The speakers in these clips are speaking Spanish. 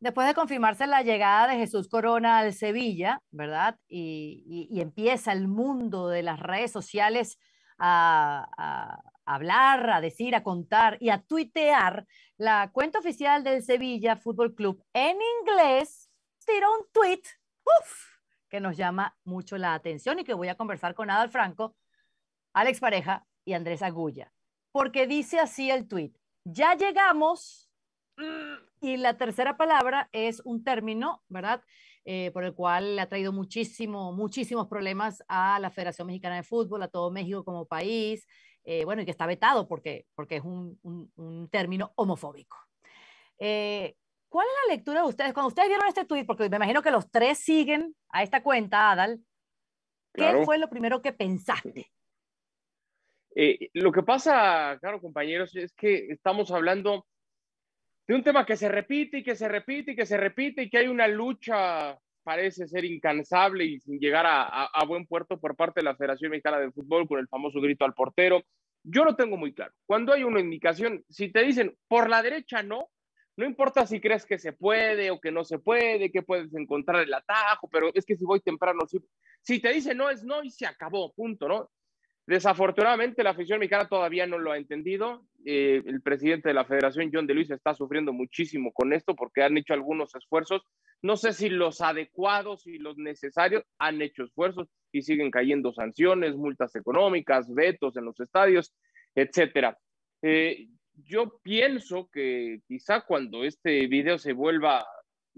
después de confirmarse la llegada de Jesús Corona al Sevilla, ¿verdad? Y, empieza el mundo de las redes sociales a, hablar, a decir, a contar y a tuitear, la cuenta oficial del Sevilla Fútbol Club en inglés tiró un tweet que nos llama mucho la atención y que voy a conversar con Adal Franco, Alex Pareja y Andrés Agulla. Porque dice así el tweet, ya llegamos y la tercera palabra es un término, ¿verdad? Eh, por el cual le ha traído muchísimo, muchísimos problemas a la Federación Mexicana de Fútbol, a todo México como país, eh, bueno, y que está vetado porque, porque es un, término homofóbico. Eh, ¿Cuál es la lectura de ustedes? Cuando ustedes vieron este tweet, porque me imagino que los tres siguen a esta cuenta, Adal, ¿qué fue lo primero que pensaste? lo que pasa, claro, compañeros, es que estamos hablando de un tema que se repite y que se repite y que se repite y que hay una lucha, parece ser incansable y sin llegar a, buen puerto por parte de la Federación Mexicana de Fútbol con el famoso grito al portero. Yo lo tengo muy claro. Cuando hay una indicación, si te dicen por la derecha no, no importa si crees que se puede o que no se puede, que puedes encontrar el atajo, pero es que si voy temprano, si, si te dicen no, es no y se acabó, punto, ¿no? Desafortunadamente, la afición mexicana todavía no lo ha entendido. Eh, el presidente de la federación, John de Luis, está sufriendo muchísimo con esto porque han hecho algunos esfuerzos. No sé si los adecuados y los necesarios han hecho esfuerzos y siguen cayendo sanciones, multas económicas, vetos en los estadios, etcétera. Eh, yo pienso que quizá cuando este video se vuelva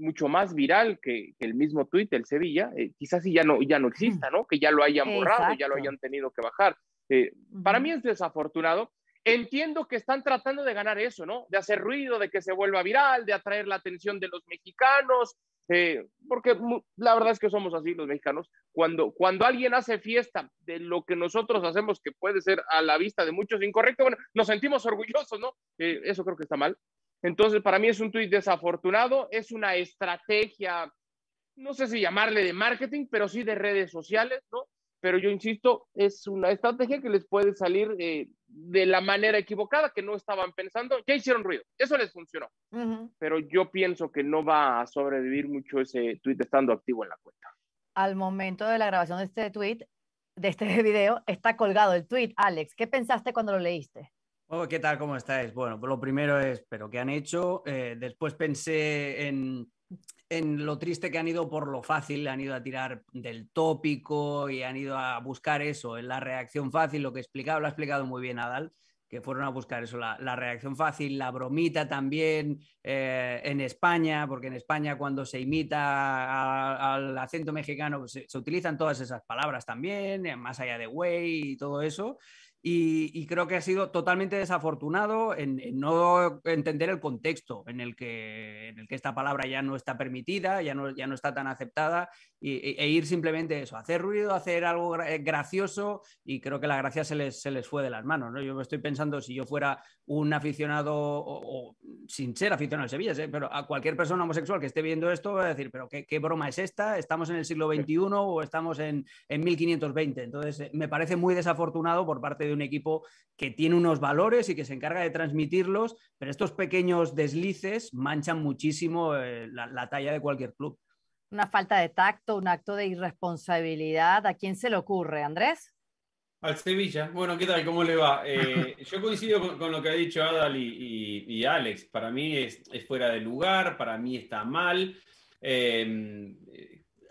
mucho más viral que, el mismo Twitter, el Sevilla, eh, quizás si ya no, ya no exista, ¿no? Que ya lo hayan borrado, ya lo hayan tenido que bajar. Eh, para mí es desafortunado. Entiendo que están tratando de ganar eso, ¿no? De hacer ruido, de que se vuelva viral, de atraer la atención de los mexicanos, eh, porque la verdad es que somos así los mexicanos. Cuando, cuando alguien hace fiesta de lo que nosotros hacemos, que puede ser a la vista de muchos incorrecto, bueno, nos sentimos orgullosos, ¿no? eso creo que está mal. Entonces, para mí es un tuit desafortunado, es una estrategia, no sé si llamarle de marketing, pero sí de redes sociales, ¿no? Pero yo insisto, es una estrategia que les puede salir eh, de la manera equivocada, que no estaban pensando, ya hicieron ruido, eso les funcionó. Pero yo pienso que no va a sobrevivir mucho ese tuit estando activo en la cuenta. Al momento de la grabación de este tweet, de este video, está colgado el tweet, Alex. ¿Qué pensaste cuando lo leíste? Oh, ¿qué tal? ¿Cómo estáis? Bueno, lo primero es, pero ¿qué han hecho? Eh, después pensé en, lo triste que han ido por lo fácil, han ido a tirar del tópico y han ido a buscar eso, en la reacción fácil, lo que explicaba, lo ha explicado muy bien Adal, que fueron a buscar eso, la, reacción fácil, la bromita también eh, en España, porque en España cuando se imita al acento mexicano pues, se, se, utilizan todas esas palabras también, eh, más allá de güey y todo eso. Y, creo que ha sido totalmente desafortunado en, no entender el contexto en el, que, en el que esta palabra ya no está permitida, ya no, ya no está tan aceptada, e, e, ir simplemente eso, hacer ruido, hacer algo eh, gracioso, y creo que la gracia se les, fue de las manos. ¿no? Yo estoy pensando, si yo fuera un aficionado o sin ser aficionado al Sevilla, ¿eh? pero a cualquier persona homosexual que esté viendo esto va a decir, pero qué, broma es esta, estamos en el siglo XXI o estamos en, 1520. Entonces, eh, me parece muy desafortunado por parte de un equipo que tiene unos valores y que se encarga de transmitirlos, pero estos pequeños deslices manchan muchísimo eh, la talla de cualquier club. Una falta de tacto, un acto de irresponsabilidad. ¿A quién se le ocurre, Andrés? Al Sevilla. Bueno, ¿qué tal? ¿Cómo le va? Eh, yo coincido con, lo que ha dicho Adal y, Alex. Para mí es, fuera de lugar, para mí está mal. Em,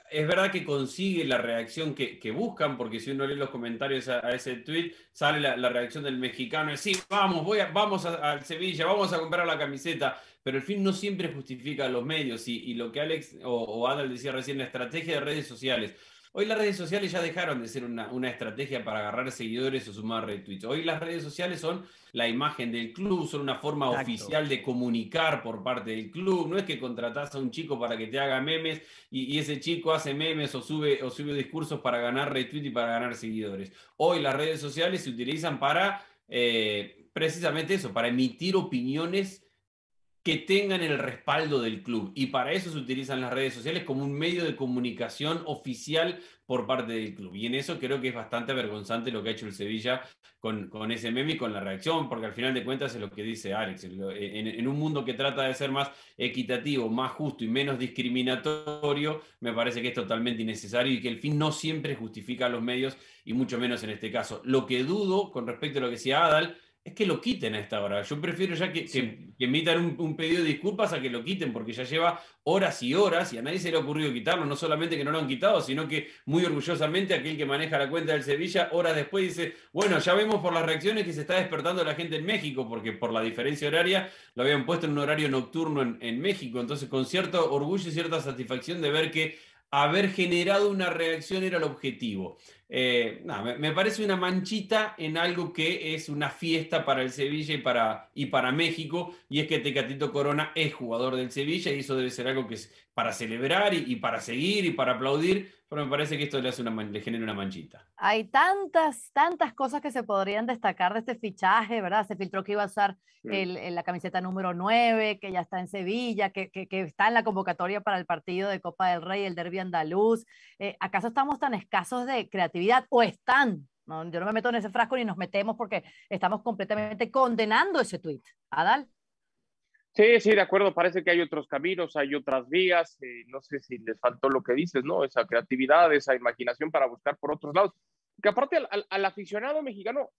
es verdad que consigue la reacción que, buscan, porque si uno lee los comentarios a, ese tweet, sale la, reacción del mexicano: es, sí, vamos, voy vamos al Sevilla, vamos a comprar la camiseta. Pero el fin no siempre justifica a los medios. Y, lo que Alex o, o Adal decía recién, la estrategia de redes sociales Hoy las redes sociales ya dejaron de ser una, estrategia para agarrar seguidores o sumar retweets. Hoy las redes sociales son la imagen del club, son una forma oficial de comunicar por parte del club. No es que contratas a un chico para que te haga memes y, ese chico hace memes o sube, o sube discursos para ganar retweets y para ganar seguidores. Hoy las redes sociales se utilizan para eh, precisamente eso, para emitir opiniones que tengan el respaldo del club. Y para eso se utilizan las redes sociales como un medio de comunicación oficial por parte del club. Y en eso creo que es bastante vergonzante lo que ha hecho el Sevilla con, con ese meme y con la reacción, porque al final de cuentas es lo que dice Alex. En, en un mundo que trata de ser más equitativo, más justo y menos discriminatorio, me parece que es totalmente innecesario y que el fin no siempre justifica a los medios y mucho menos en este caso. Lo que dudo con respecto a lo que decía Adal es que lo quiten a esta hora. Yo prefiero ya que, invitan emitan un, pedido de disculpas a que lo quiten, porque ya lleva horas y horas y a nadie se le ha ocurrido quitarlo. No solamente que no lo han quitado, sino que muy orgullosamente aquel que maneja la cuenta del Sevilla, horas después dice, bueno, ya vemos por las reacciones que se está despertando la gente en México, porque por la diferencia horaria lo habían puesto en un horario nocturno en México. Entonces, con cierto orgullo y cierta satisfacción de ver que haber generado una reacción era el objetivo. Eh, me, parece una manchita en algo que es una fiesta para el Sevilla y para, y para México, y es que Tecatito Corona es jugador del Sevilla y eso debe ser algo que es para celebrar y, para seguir y para aplaudir, pero me parece que esto le, hace una, le genera una manchita. Hay tantas, tantas cosas que se podrían destacar de este fichaje, ¿verdad? Se filtró que iba a usar la camiseta número 9, que ya está en Sevilla, que, que, está en la convocatoria para el partido de Copa del Rey, el Derby andaluz. Eh, ¿Acaso estamos tan escasos de creatividad? o están. Yo no me meto en ese frasco ni nos metemos porque estamos completamente condenando ese tweet. Adal. Sí, sí, de acuerdo. Parece que hay otros caminos, hay otras vías. Eh, no sé si les faltó lo que dices, ¿no? Esa creatividad, esa imaginación para buscar por otros lados. Que aparte al aficionado mexicano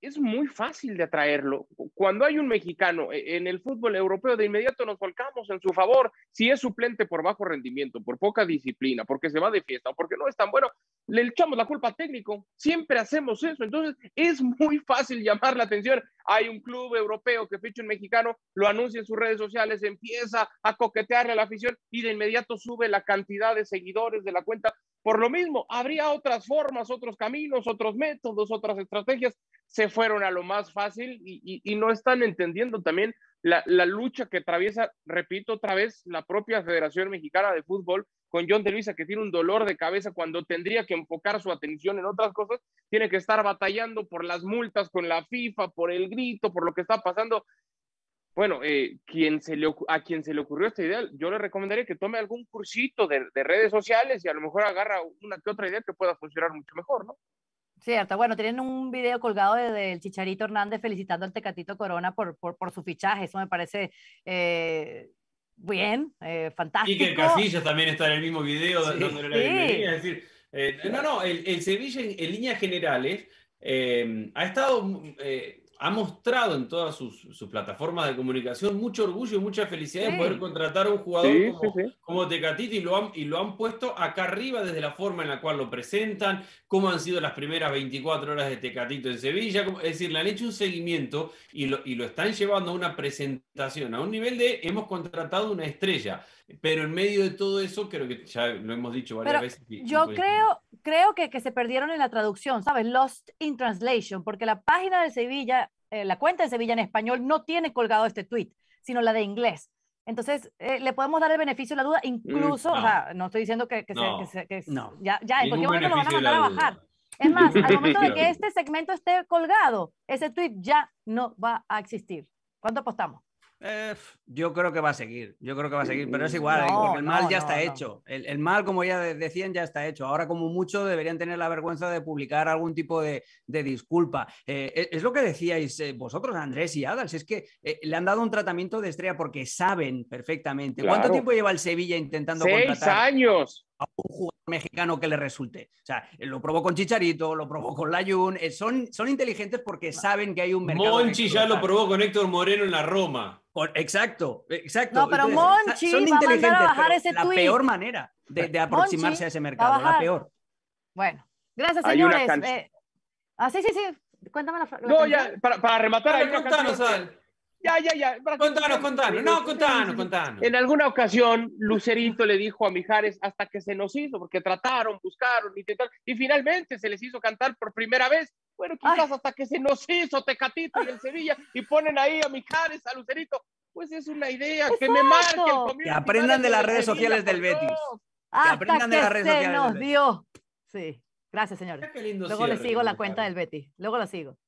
es muy fácil de atraerlo. Cuando hay un mexicano eh, en el fútbol europeo, de inmediato nos volcamos en su favor. Si es suplente por bajo rendimiento, por poca disciplina, porque se va de fiesta o porque no es tan bueno, le echamos la culpa al técnico. Siempre hacemos eso. Entonces, es muy fácil llamar la atención. Hay un club europeo que ficha un mexicano, lo anuncia en sus redes sociales, empieza a coquetearle a la afición y de inmediato sube la cantidad de seguidores de la cuenta por lo mismo, habría otras formas, otros caminos, otros métodos, otras estrategias. Se fueron a lo más fácil y, no están entendiendo también la, lucha que atraviesa, repito otra vez, la propia Federación Mexicana de Fútbol con John de que tiene un dolor de cabeza cuando tendría que enfocar su atención en otras cosas, tiene que estar batallando por las multas con la FIFA, por el grito, por lo que está pasando bueno, eh, quien se le, a quien se le ocurrió esta idea, yo le recomendaría que tome algún cursito de, redes sociales y a lo mejor agarra una que otra idea que pueda funcionar mucho mejor, ¿no? Cierto, bueno, tienen un video colgado del Chicharito Hernández felicitando al Tecatito Corona por, su fichaje, eso me parece eh, bien, eh, fantástico. Y que Casillas también está en el mismo video sí, dándole la eh, no, no, el, Sevilla en, en líneas generales ha estado ha mostrado en todas sus, plataformas de comunicación mucho orgullo y mucha felicidad de poder contratar a un jugador como, Tecatito y lo, han, y lo han puesto acá arriba desde la forma en la cual lo presentan, cómo han sido las primeras 24 horas de Tecatito en Sevilla, es decir, le han hecho un seguimiento y lo, y lo están llevando a una presentación, a un nivel de hemos contratado una estrella. Pero en medio de todo eso, creo que ya lo hemos dicho varias veces. yo creo, creo que, se perdieron en la traducción, ¿sabes? Lost in Translation, porque la página de Sevilla, eh, la cuenta de Sevilla en español no tiene colgado este tweet, sino la de inglés. Entonces, eh, le podemos dar el beneficio de la duda, incluso, mm, o sea, no estoy diciendo que, que, no. ya, ya en cualquier momento lo van a mandar a bajar. Es más, al momento de que este segmento esté colgado, ese tweet ya no va a existir. ¿Cuánto apostamos? Eh, yo creo que va a seguir, yo creo que va a seguir, pero es mm, igual, ¿eh? el mal ya está hecho. El, mal, como ya decían, ya está hecho. Ahora, como mucho, deberían tener la vergüenza de publicar algún tipo de, disculpa. Eh, es lo que decíais vosotros, Andrés y Adals, es que le han dado un tratamiento de estrella porque saben perfectamente. ¿Cuánto tiempo lleva el Sevilla intentando Seis contratar años. a un mexicano que le resulte. O sea, eh, lo probó con Chicharito, lo probó con Layun, eh, son, son inteligentes porque saben que hay un mercado. Monchi ya lo probó con Héctor Moreno en la Roma. Exacto, exacto. No, pero Monchi son inteligentes, va a bajar la peor manera de, de aproximarse a ese mercado, la peor. Bueno, gracias señores. Eh, ah, sí, sí, sí. Cuéntame la, No, ya, para, para rematar, la ah, no ya, ya, ya. contanos, contanos. Eh, no, eh, contanos, eh, contanos. En alguna ocasión, Lucerito le dijo a Mijares hasta que se nos hizo, porque trataron, buscaron, intentaron, y finalmente se les hizo cantar por primera vez. Bueno, quizás hasta que se nos hizo Tecatito y el Sevilla, y ponen ahí a Mijares, a Lucerito. Pues es una idea, que me marquen. Que aprendan de las redes sociales del Betis. Que aprendan de las redes sociales. Nos Sí. Gracias, señores. Luego les sigo la cuenta del Betty. Luego la sigo.